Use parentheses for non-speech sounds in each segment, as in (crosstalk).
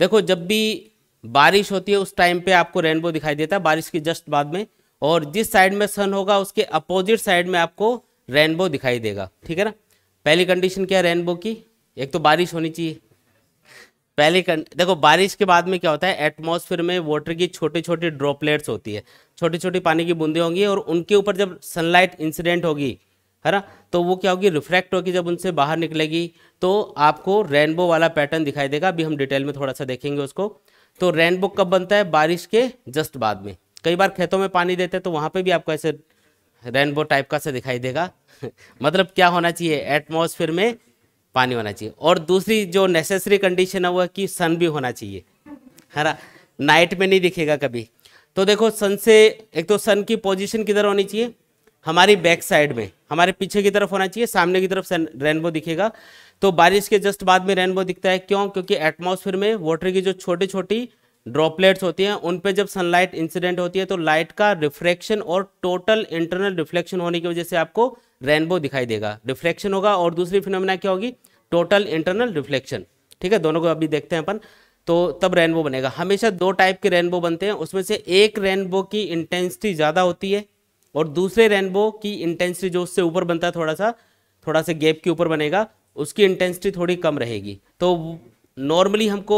देखो जब भी बारिश होती है उस टाइम पे आपको रेनबो दिखाई देता है बारिश की जस्ट बाद में और जिस साइड में सन होगा उसके अपोजिट साइड में आपको रेनबो दिखाई देगा ठीक है ना पहली कंडीशन क्या है रेनबो की एक तो बारिश होनी चाहिए पहली कं... देखो बारिश के बाद में क्या होता है एटमॉस्फेयर में वाटर की छोटी छोटी ड्रॉपलेट्स होती है छोटी छोटी पानी की बूंदें होंगी और उनके ऊपर जब सनलाइट इंसिडेंट होगी है ना तो वो क्या होगी रिफ्रैक्ट होगी जब उनसे बाहर निकलेगी तो आपको रेनबो वाला पैटर्न दिखाई देगा अभी हम डिटेल में थोड़ा सा देखेंगे उसको तो रेनबो कब बनता है बारिश के जस्ट बाद में कई बार खेतों में पानी देते हैं तो वहाँ पे भी आपको ऐसे रेनबो टाइप का से दिखाई देगा (laughs) मतलब क्या होना चाहिए एटमोसफियर में पानी होना चाहिए और दूसरी जो नेसेसरी कंडीशन है वो कि सन भी होना चाहिए है ना नाइट में नहीं दिखेगा कभी तो देखो सन से एक तो सन की पोजिशन किधर होनी चाहिए हमारी बैक साइड में हमारे पीछे की तरफ होना चाहिए सामने की तरफ रेनबो दिखेगा तो बारिश के जस्ट बाद में रेनबो दिखता है क्यों क्योंकि एटमॉस्फेयर में वाटर की जो छोटी छोटी ड्रॉपलेट्स होती हैं उन पे जब सनलाइट इंसिडेंट होती है तो लाइट का रिफ्लेक्शन और टोटल इंटरनल रिफ्लेक्शन होने की वजह से आपको रेनबो दिखाई देगा रिफ्लेक्शन होगा और दूसरी फिनोमिना क्या होगी टोटल इंटरनल रिफ्लेक्शन ठीक है दोनों को अभी देखते हैं अपन तो तब रेनबो बनेगा हमेशा दो टाइप के रेनबो बनते हैं उसमें से एक रेनबो की इंटेंसिटी ज़्यादा होती है और दूसरे रेनबो की इंटेंसिटी जो उससे ऊपर बनता है थोड़ा सा थोड़ा सा गैप के ऊपर बनेगा उसकी इंटेंसिटी थोड़ी कम रहेगी तो नॉर्मली हमको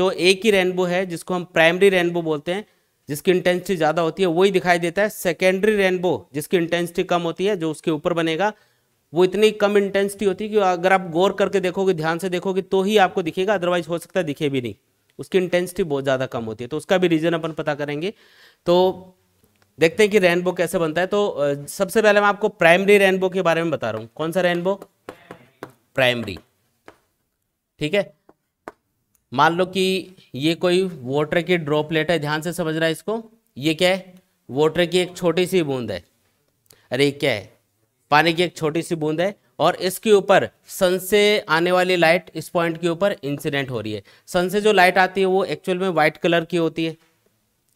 जो एक ही रेनबो है जिसको हम प्राइमरी रेनबो बोलते हैं जिसकी इंटेंसिटी ज़्यादा होती है वही दिखाई देता है सेकेंडरी रेनबो जिसकी इंटेंसिटी कम होती है जो उसके ऊपर बनेगा वो इतनी कम इंटेंसिटी होती है कि अगर आप गौर करके देखोगे ध्यान से देखोगे तो ही आपको दिखेगा अदरवाइज हो सकता है दिखे भी नहीं उसकी इंटेंसिटी बहुत ज़्यादा कम होती है तो उसका भी रीज़न अपन पता करेंगे तो देखते हैं कि रेनबो कैसे बनता है तो सबसे पहले मैं आपको प्राइमरी रेनबो के बारे में बता रहा हूं कौन सा रेनबो प्राइमरी ठीक है मान लो कि ये कोई वाटर की ड्रॉपलेट है ध्यान से समझ रहा है इसको ये क्या है वाटर की एक छोटी सी बूंद है अरे क्या है पानी की एक छोटी सी बूंद है और इसके ऊपर सन से आने वाली लाइट इस पॉइंट के ऊपर इंसिडेंट हो रही है सन से जो लाइट आती है वो एक्चुअल में व्हाइट कलर की होती है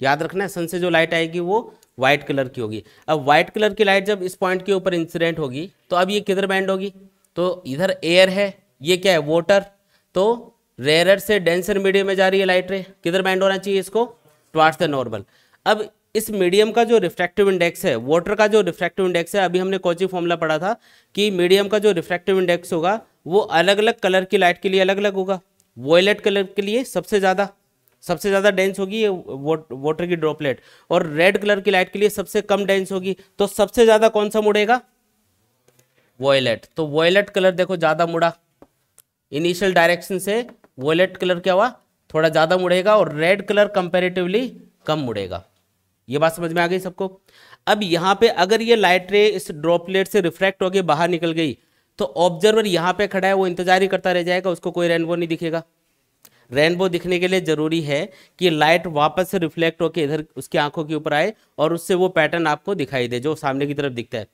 याद रखना है सन से जो लाइट आएगी वो वाइट कलर की होगी अब व्हाइट कलर की लाइट जब इस पॉइंट के ऊपर इंसिडेंट होगी तो अब ये किधर बैंड होगी तो इधर एयर है ये क्या है वाटर तो रेयर से डेंसर मीडियम में जा रही है लाइट रे किधर बैंड होना चाहिए इसको टुवार्ड्स द नॉर्मल अब इस मीडियम का जो रिफ्रैक्टिव इंडेक्स है वाटर का जो रिफ्रैक्टिव इंडेक्स है अभी हमने कोचिंग फॉर्मूला पढ़ा था कि मीडियम का जो रिफ्रैक्टिव इंडेक्स होगा वो अलग अलग कलर की लाइट के लिए अलग अलग होगा वॉयलेट कलर के लिए सबसे ज़्यादा सबसे ज़्यादा डेंस होगी ये वाटर की ड्रॉपलेट और रेड कलर की लाइट के लिए सबसे कम डेंस होगी तो सबसे ज़्यादा कौन सा मुड़ेगा वॉयलेट तो वॉयलेट कलर देखो ज़्यादा मुड़ा इनिशियल डायरेक्शन से वॉयलेट कलर क्या हुआ थोड़ा ज़्यादा मुड़ेगा और रेड कलर कंपेरेटिवली कम मुड़ेगा ये बात समझ में आ गई सबको अब यहाँ पे अगर ये लाइट रे इस ड्रॉपलेट से रिफ्रैक्ट होकर बाहर निकल गई तो ऑब्जर्वर यहाँ पे खड़ा है वो इंतजार ही करता रह जाएगा उसको कोई रेनबो नहीं दिखेगा रेनबो दिखने के लिए ज़रूरी है कि लाइट वापस से रिफ्लेक्ट होकर इधर उसकी आंखों के ऊपर आए और उससे वो पैटर्न आपको दिखाई दे जो सामने की तरफ दिखता है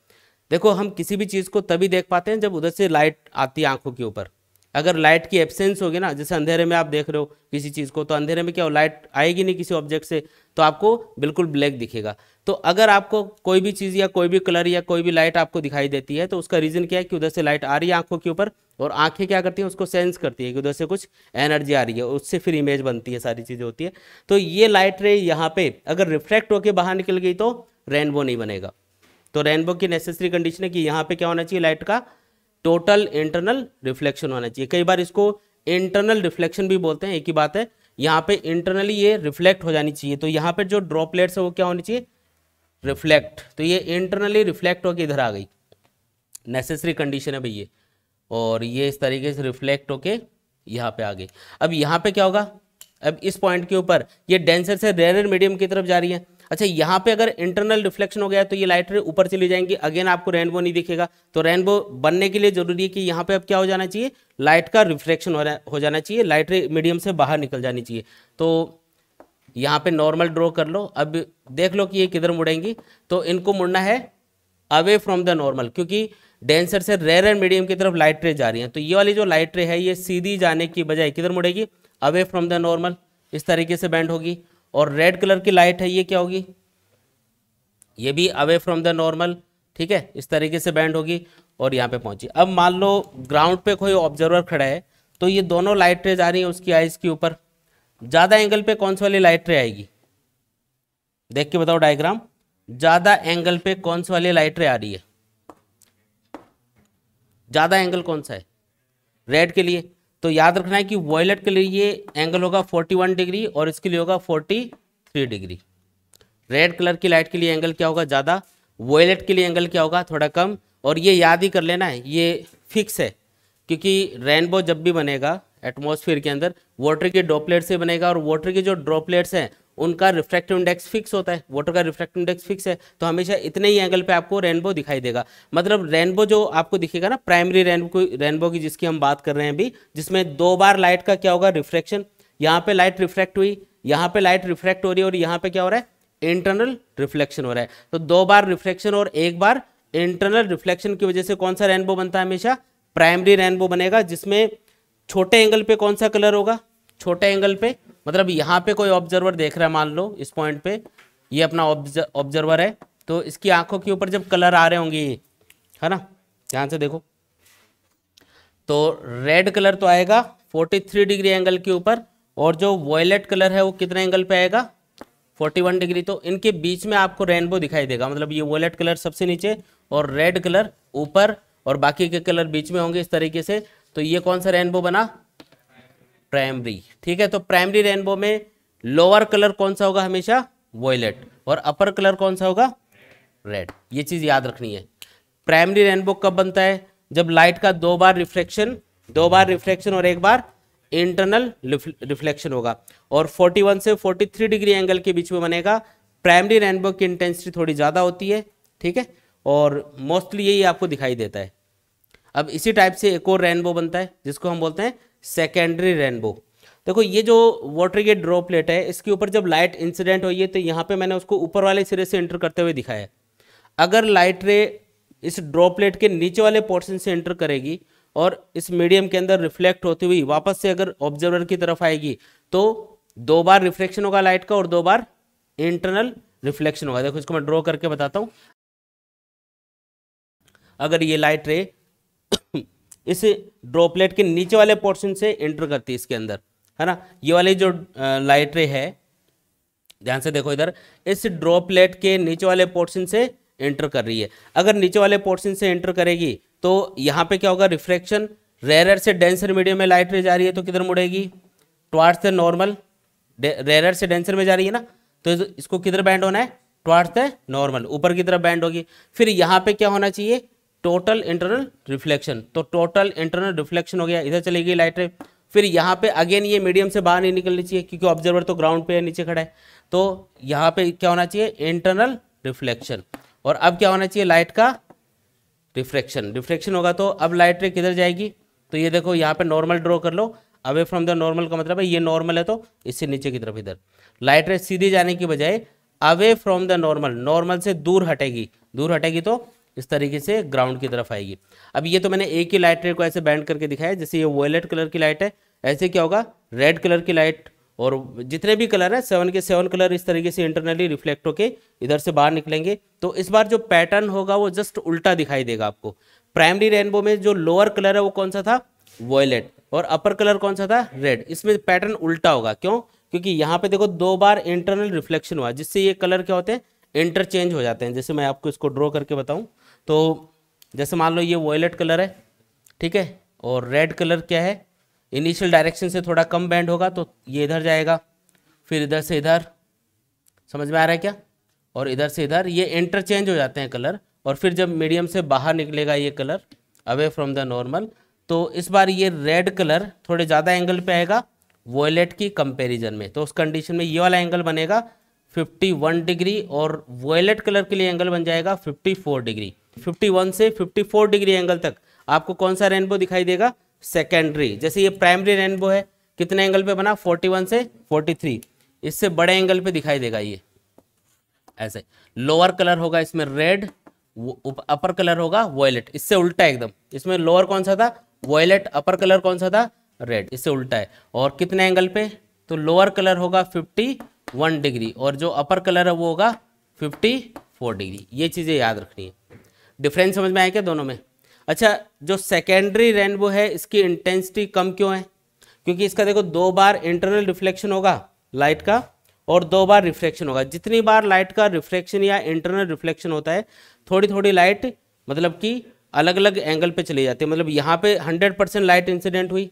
देखो हम किसी भी चीज़ को तभी देख पाते हैं जब उधर से लाइट आती है आंखों के ऊपर अगर लाइट की एब्सेंस होगी ना जैसे अंधेरे में आप देख रहे हो किसी चीज़ को तो अंधेरे में क्या हो लाइट आएगी नहीं किसी ऑब्जेक्ट से तो आपको बिल्कुल ब्लैक दिखेगा तो अगर आपको कोई भी चीज़ या कोई भी कलर या कोई भी लाइट आपको दिखाई देती है तो उसका रीज़न क्या है कि उधर से लाइट आ रही है आंखों के ऊपर और आंखें क्या करती हैं उसको सेंस करती है कि उधर से कुछ एनर्जी आ रही है उससे फिर इमेज बनती है सारी चीज़ें होती है तो ये लाइट रे यहाँ पे अगर रिफ्लेक्ट होकर बाहर निकल गई तो रेनबो नहीं बनेगा तो रेनबो की नेसेसरी कंडीशन है कि यहाँ पर क्या होना चाहिए लाइट का टोटल इंटरनल रिफ्लेक्शन होना चाहिए कई बार इसको इंटरनल रिफ्लेक्शन भी बोलते हैं एक ही बात है यहाँ पे इंटरनली ये रिफ्लेक्ट हो जानी चाहिए तो यहाँ पे जो ड्रॉपलेट्स है वो क्या होनी चाहिए रिफ्लेक्ट तो ये इंटरनली रिफ्लेक्ट होकर इधर आ गई नेसेसरी कंडीशन है भैया और ये इस तरीके से रिफ्लेक्ट होके यहाँ पे आ गई अब यहाँ पे क्या होगा अब इस पॉइंट के ऊपर ये डेंसर से रेयर मीडियम की तरफ जा रही है अच्छा यहाँ पे अगर इंटरनल रिफ्लेक्शन हो गया तो ये लाइट रे ऊपर चली जाएंगी अगेन आपको रेनबो नहीं दिखेगा तो रेनबो बनने के लिए जरूरी है कि यहाँ पे अब क्या हो जाना चाहिए लाइट का रिफ्लेक्शन हो जाना चाहिए लाइट रे मीडियम से बाहर निकल जानी चाहिए तो यहाँ पे नॉर्मल ड्रॉ कर लो अब देख लो कि ये किधर मुड़ेंगी तो इनको मुड़ना है अवे फ्रॉम द नॉर्मल क्योंकि डेंसर से रेयर एंड मीडियम की तरफ लाइट रे जा रही है तो ये वाली जो लाइट रे है ये सीधी जाने की बजाय किधर मुड़ेगी अवे फ्रॉम द नॉर्मल इस तरीके से बैंड होगी और रेड कलर की लाइट है ये क्या होगी ये भी अवे फ्रॉम द नॉर्मल ठीक है इस तरीके से बैंड होगी और यहाँ पे पहुंची अब मान लो ग्राउंड पे कोई ऑब्जर्वर खड़ा है तो ये दोनों लाइट रे जा रही हैं उसकी आइज के ऊपर ज़्यादा एंगल पे कौन सी वाली लाइट रे आएगी देख के बताओ डायग्राम ज़्यादा एंगल पे कौन सी वाली लाइट रे आ रही है ज़्यादा एंगल कौन सा है रेड के लिए तो याद रखना है कि वॉयलेट के लिए एंगल होगा 41 डिग्री और इसके लिए होगा 43 डिग्री रेड कलर की लाइट के लिए एंगल क्या होगा ज़्यादा वॉयलेट के लिए एंगल क्या होगा थोड़ा कम और ये याद ही कर लेना है ये फिक्स है क्योंकि रेनबो जब भी बनेगा एटमोसफियर के अंदर वाटर के ड्रॉपलेट से बनेगा और वाटर के जो ड्रॉपलेट्स हैं उनका रिफ्रैक्टिव इंडेक्स फिक्स होता है वाटर का रिफ्रैक्टिव इंडेक्स फिक्स है तो हमेशा इतने ही एंगल पे आपको रेनबो दिखाई देगा मतलब रेनबो जो आपको दिखेगा ना प्राइमरी रेनबो रेनबो की जिसकी हम बात कर रहे हैं अभी जिसमें दो बार लाइट का क्या होगा रिफ्रैक्शन यहाँ पे लाइट रिफ्रैक्ट हुई यहाँ पे लाइट रिफ्रैक्ट हो रही है और यहाँ पे क्या हो रहा है इंटरनल रिफ्लेक्शन हो रहा है तो दो बार रिफ्लेक्शन और एक बार इंटरनल रिफ्लेक्शन की वजह से कौन सा रेनबो बनता है हमेशा प्राइमरी रेनबो बनेगा जिसमें छोटे एंगल पे कौन सा कलर होगा छोटे एंगल पे मतलब यहाँ पे कोई ऑब्जर्वर देख रहा है मान लो इस पॉइंट पे ये अपना ऑब्जर्वर है तो इसकी आंखों के ऊपर जब कलर आ रहे होंगे है ना ध्यान से देखो तो रेड कलर तो आएगा 43 डिग्री एंगल के ऊपर और जो वॉयलेट कलर है वो कितने एंगल पे आएगा 41 डिग्री तो इनके बीच में आपको रेनबो दिखाई देगा मतलब ये वॉयलेट कलर सबसे नीचे और रेड कलर ऊपर और बाकी के कलर बीच में होंगे इस तरीके से तो ये कौन सा रेनबो बना प्राइमरी ठीक है तो प्राइमरी रेनबो में लोअर कलर कौन सा होगा हमेशा वॉयलेट और अपर कलर कौन सा होगा रेड ये चीज़ याद रखनी है प्राइमरी रेनबो कब बनता है जब लाइट का दो बार रिफ्लेक्शन दो बार रिफ्लेक्शन और एक बार इंटरनल रिफ्लेक्शन होगा और 41 से 43 डिग्री एंगल के बीच में बनेगा प्राइमरी रेनबो की इंटेंसिटी थोड़ी ज़्यादा होती है ठीक है और मोस्टली यही आपको दिखाई देता है अब इसी टाइप से एक और रेनबो बनता है जिसको हम बोलते हैं सेकेंडरी रेनबो देखो ये जो वाटर गेट ड्रॉपलेट है इसके ऊपर जब लाइट इंसिडेंट हुई है तो यहाँ पे मैंने उसको ऊपर वाले सिरे से एंटर करते हुए दिखाया अगर लाइट रे इस ड्रॉपलेट के नीचे वाले पोर्शन से एंटर करेगी और इस मीडियम के अंदर रिफ्लेक्ट होती हुई वापस से अगर ऑब्जर्वर की तरफ आएगी तो दो बार रिफ्लेक्शन होगा लाइट का और दो बार इंटरनल रिफ्लेक्शन होगा देखो इसको मैं ड्रॉ करके बताता हूँ अगर ये लाइट रे इस ड्रॉपलेट के नीचे वाले पोर्शन से एंटर करती है इसके अंदर है ना ये वाली जो लाइट रे है ध्यान से देखो इधर इस ड्रॉपलेट के नीचे वाले पोर्शन से एंटर कर रही है अगर नीचे वाले पोर्शन से एंटर करेगी तो यहाँ पे क्या होगा रिफ्लेक्शन रेरर से डेंसर मीडियम में लाइट रे जा रही है तो किधर मुड़ेगी टुवार्ड्स से नॉर्मल रेरर से डेंसर में जा रही है ना तो इसको किधर बैंड होना है टुवार्ड्स से नॉर्मल ऊपर की तरफ बैंड होगी फिर यहाँ पे क्या होना चाहिए टोटल इंटरनल रिफ्लेक्शन तो टोटल इंटरनल रिफ्लेक्शन हो गया इधर चली गई लाइट रे फिर यहाँ पे अगेन ये मीडियम से बाहर नहीं निकलनी चाहिए क्योंकि ऑब्जर्वर तो ग्राउंड पे है नीचे खड़ा है तो यहाँ पे क्या होना चाहिए इंटरनल रिफ्लेक्शन और अब क्या होना चाहिए लाइट का रिफ्लेक्शन रिफ्लेक्शन होगा तो अब लाइट रे किधर जाएगी तो ये देखो यहाँ पे नॉर्मल ड्रॉ कर लो अवे फ्रॉम द नॉर्मल का मतलब है ये नॉर्मल है तो इससे नीचे की तरफ इधर लाइट रे सीधे जाने की बजाय away from the normal normal से दूर हटेगी दूर हटेगी तो इस तरीके से ग्राउंड की तरफ आएगी अब ये तो मैंने एक ही लाइट रे को ऐसे बैंड करके दिखाया जैसे ये वॉयलेट कलर की लाइट है ऐसे क्या होगा रेड कलर की लाइट और जितने भी कलर है सेवन के सेवन कलर इस तरीके से इंटरनली रिफ्लेक्ट होके इधर से बाहर निकलेंगे तो इस बार जो पैटर्न होगा वो जस्ट उल्टा दिखाई देगा आपको प्राइमरी रेनबो में जो लोअर कलर है वो कौन सा था वॉयलेट और अपर कलर कौन सा था रेड इसमें पैटर्न उल्टा होगा क्यों क्योंकि यहाँ पे देखो दो बार इंटरनल रिफ्लेक्शन हुआ जिससे ये कलर क्या होते हैं इंटरचेंज हो जाते हैं जैसे मैं आपको इसको ड्रॉ करके बताऊं तो जैसे मान लो ये वॉयलेट कलर है ठीक है और रेड कलर क्या है इनिशियल डायरेक्शन से थोड़ा कम बैंड होगा तो ये इधर जाएगा फिर इधर से इधर समझ में आ रहा है क्या और इधर से इधर ये इंटरचेंज हो जाते हैं कलर और फिर जब मीडियम से बाहर निकलेगा ये colour away from the normal तो इस बार ये रेड कलर थोड़े ज़्यादा एंगल पे आएगा वॉयलेट की कंपैरिजन में तो उस कंडीशन में ये वाला एंगल बनेगा 51 डिग्री और वॉयलेट कलर के लिए एंगल बन जाएगा 54 डिग्री 51 से 54 डिग्री एंगल तक आपको कौन सा रेनबो दिखाई देगा सेकेंडरी जैसे ये प्राइमरी रेनबो है कितने एंगल पे बना 41 से 43 इससे बड़े एंगल पे दिखाई देगा ये ऐसे लोअर कलर होगा इसमें रेड अपर कलर होगा वॉयलेट इससे उल्टा एकदम इसमें लोअर कौन सा था वॉयलेट अपर कलर कौन सा था रेड इससे उल्टा है और कितने एंगल पे तो लोअर कलर होगा फिफ्टी वन डिग्री और जो अपर कलर है वो होगा फिफ्टी फोर डिग्री ये चीज़ें याद रखनी है डिफरेंस समझ में आया क्या दोनों में अच्छा जो सेकेंडरी रेनबो है इसकी इंटेंसिटी कम क्यों है क्योंकि इसका देखो दो बार इंटरनल रिफ्लेक्शन होगा लाइट का और दो बार रिफ्लेक्शन होगा जितनी बार लाइट का रिफ्लेक्शन या इंटरनल रिफ्लेक्शन होता है थोड़ी थोड़ी लाइट मतलब कि अलग अलग एंगल पे चली जाती है मतलब यहाँ पे 100 परसेंट लाइट इंसिडेंट हुई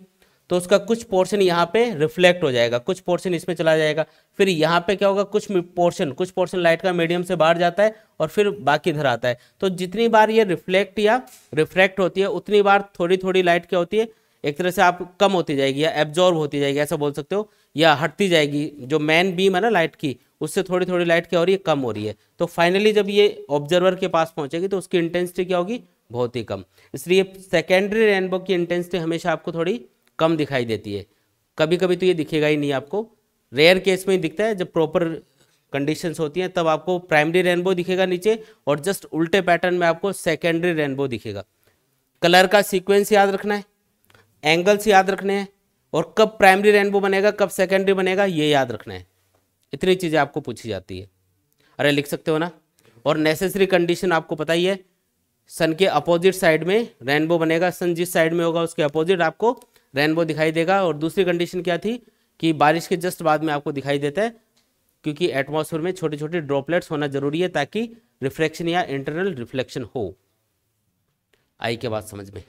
तो उसका कुछ पोर्शन यहाँ पे रिफ्लेक्ट हो जाएगा कुछ पोर्शन इसमें चला जाएगा फिर यहाँ पे क्या होगा कुछ पोर्शन कुछ पोर्शन लाइट का मीडियम से बाहर जाता है और फिर बाकी इधर आता है तो जितनी बार ये रिफ्लेक्ट या रिफ्रैक्ट होती है उतनी बार थोड़ी थोड़ी लाइट क्या होती है एक तरह से आप कम होती जाएगी या एब्जॉर्ब होती जाएगी ऐसा बोल सकते हो या हटती जाएगी जो मैन बीम है ना लाइट की उससे थोड़ी थोड़ी लाइट क्या हो रही है कम हो रही है तो फाइनली जब ये ऑब्जर्वर के पास पहुंचेगी तो उसकी इंटेंसिटी क्या होगी बहुत ही कम इसलिए सेकेंडरी रेनबो की इंटेंसिटी हमेशा आपको थोड़ी कम दिखाई देती है कभी कभी तो ये दिखेगा ही नहीं आपको रेयर केस में ही दिखता है जब प्रॉपर कंडीशंस होती हैं तब आपको प्राइमरी रेनबो दिखेगा नीचे और जस्ट उल्टे पैटर्न में आपको सेकेंडरी रेनबो दिखेगा कलर का सीक्वेंस याद रखना है एंगल्स याद रखने हैं और कब प्राइमरी रेनबो बनेगा कब सेकेंडरी बनेगा ये याद रखना है इतनी चीज़ें आपको पूछी जाती है अरे लिख सकते हो ना और नेसेसरी कंडीशन आपको पता ही है सन के अपोजिट साइड में रेनबो बनेगा सन जिस साइड में होगा उसके अपोजिट आपको रेनबो दिखाई देगा और दूसरी कंडीशन क्या थी कि बारिश के जस्ट बाद में आपको दिखाई देता है क्योंकि एटमॉस्फेयर में छोटे छोटे ड्रॉपलेट्स होना जरूरी है ताकि रिफ्लेक्शन या इंटरनल रिफ्लेक्शन हो आई के बाद समझ में